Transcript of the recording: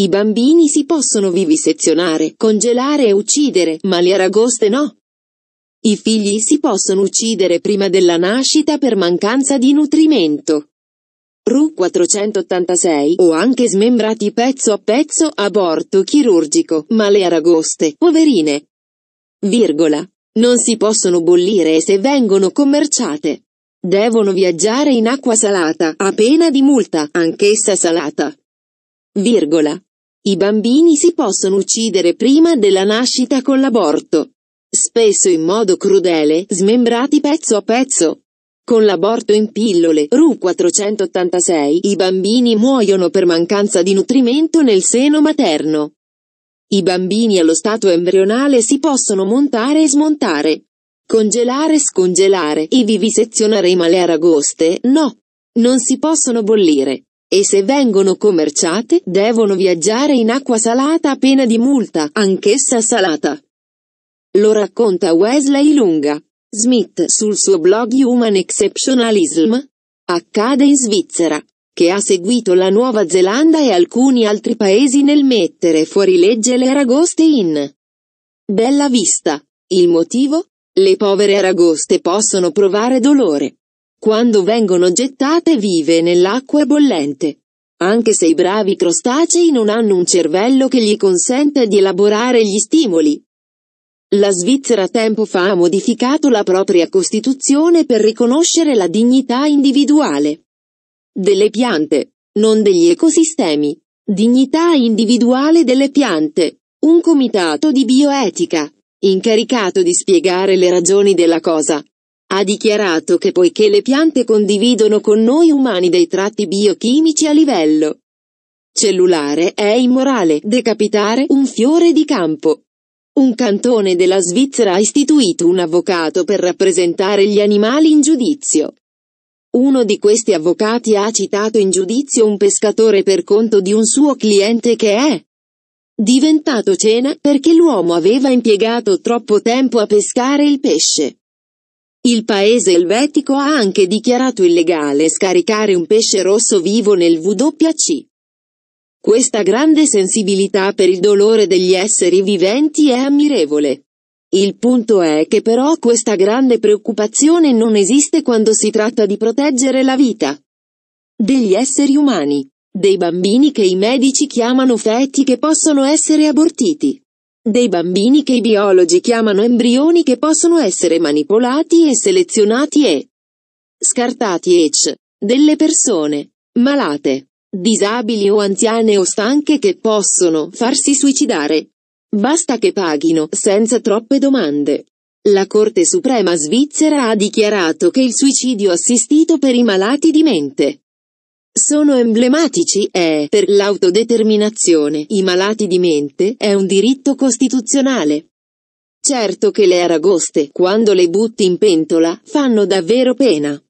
I bambini si possono vivisezionare, congelare e uccidere, ma le aragoste no. I figli si possono uccidere prima della nascita per mancanza di nutrimento. RU 486 o anche smembrati pezzo a pezzo aborto chirurgico, ma le aragoste, poverine. Virgola. Non si possono bollire se vengono commerciate. Devono viaggiare in acqua salata, a pena di multa, anch'essa salata. Virgola. I bambini si possono uccidere prima della nascita con l'aborto. Spesso in modo crudele, smembrati pezzo a pezzo. Con l'aborto in pillole, RU 486, i bambini muoiono per mancanza di nutrimento nel seno materno. I bambini allo stato embrionale si possono montare e smontare, congelare e scongelare e vivisezionare i male aragoste, no. Non si possono bollire e se vengono commerciate devono viaggiare in acqua salata a pena di multa, anch'essa salata. Lo racconta Wesley Lunga. Smith sul suo blog Human Exceptionalism. Accade in Svizzera, che ha seguito la Nuova Zelanda e alcuni altri paesi nel mettere fuori legge le aragoste in Bella Vista. Il motivo? Le povere aragoste possono provare dolore, quando vengono gettate vive nell'acqua bollente. Anche se i bravi crostacei non hanno un cervello che gli consente di elaborare gli stimoli. La Svizzera tempo fa ha modificato la propria Costituzione per riconoscere la dignità individuale delle piante, non degli ecosistemi. Dignità individuale delle piante. Un comitato di bioetica, incaricato di spiegare le ragioni della cosa, ha dichiarato che poiché le piante condividono con noi umani dei tratti biochimici a livello cellulare, è immorale decapitare un fiore di campo. Un cantone della Svizzera ha istituito un avvocato per rappresentare gli animali in giudizio. Uno di questi avvocati ha citato in giudizio un pescatore per conto di un suo cliente che è diventato cena perché l'uomo aveva impiegato troppo tempo a pescare il pesce. Il paese elvetico ha anche dichiarato illegale scaricare un pesce rosso vivo nel WC. Questa grande sensibilità per il dolore degli esseri viventi è ammirevole. Il punto è che però questa grande preoccupazione non esiste quando si tratta di proteggere la vita degli esseri umani, dei bambini che i medici chiamano feti che possono essere abortiti dei bambini che i biologi chiamano embrioni che possono essere manipolati e selezionati e scartati ec. delle persone malate, disabili o anziane o stanche che possono farsi suicidare. Basta che paghino, senza troppe domande. La Corte Suprema svizzera ha dichiarato che il suicidio assistito per i malati di mente sono emblematici è, per l'autodeterminazione, i malati di mente è un diritto costituzionale. Certo che le aragoste, quando le butti in pentola, fanno davvero pena.